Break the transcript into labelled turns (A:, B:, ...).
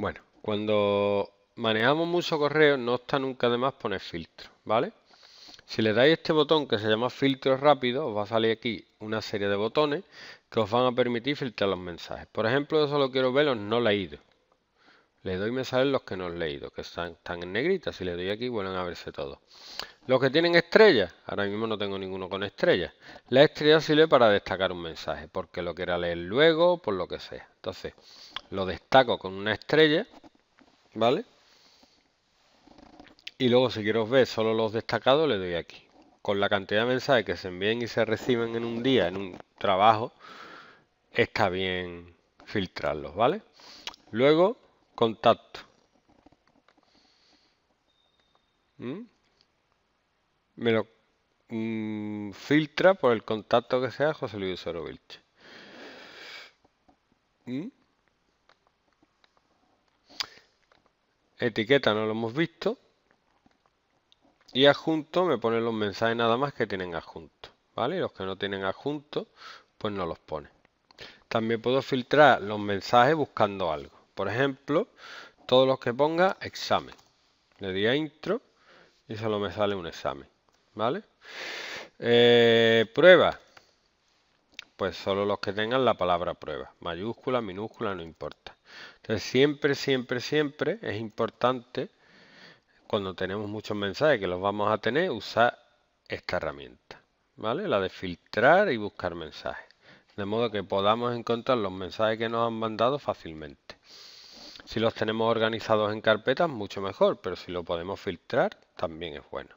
A: Bueno, cuando manejamos mucho correo no está nunca de más poner filtro, ¿vale? Si le dais este botón que se llama filtro rápido, os va a salir aquí una serie de botones que os van a permitir filtrar los mensajes. Por ejemplo, yo solo quiero ver los no leídos. Le doy mensajes los que no he leído, que están, en negrita. Si le doy aquí vuelven a verse todos. Los que tienen estrellas, ahora mismo no tengo ninguno con estrellas. La estrella sirve para destacar un mensaje, porque lo quiera leer luego, por lo que sea. Entonces, lo destaco con una estrella, ¿vale? Y luego si quiero ver solo los destacados, le doy aquí. Con la cantidad de mensajes que se envíen y se reciben en un día, en un trabajo, está bien filtrarlos, ¿vale? Luego contacto. Me ¿Mm? lo mm, filtra por el contacto que sea José Luis Orovilche. ¿Mm? Etiqueta no lo hemos visto. Y adjunto me pone los mensajes nada más que tienen adjunto. ¿Vale? Los que no tienen adjunto, pues no los pone. También puedo filtrar los mensajes buscando algo por ejemplo, todos los que ponga examen. Le di a intro y solo me sale un examen. ¿Vale? Eh, prueba. Pues solo los que tengan la palabra prueba. Mayúscula, minúscula, no importa. Entonces siempre, siempre, siempre es importante cuando tenemos muchos mensajes que los vamos a tener, usar esta herramienta. ¿Vale? La de filtrar y buscar mensajes. De modo que podamos encontrar los mensajes que nos han mandado fácilmente. Si los tenemos organizados en carpetas, mucho mejor, pero si lo podemos filtrar, también es bueno.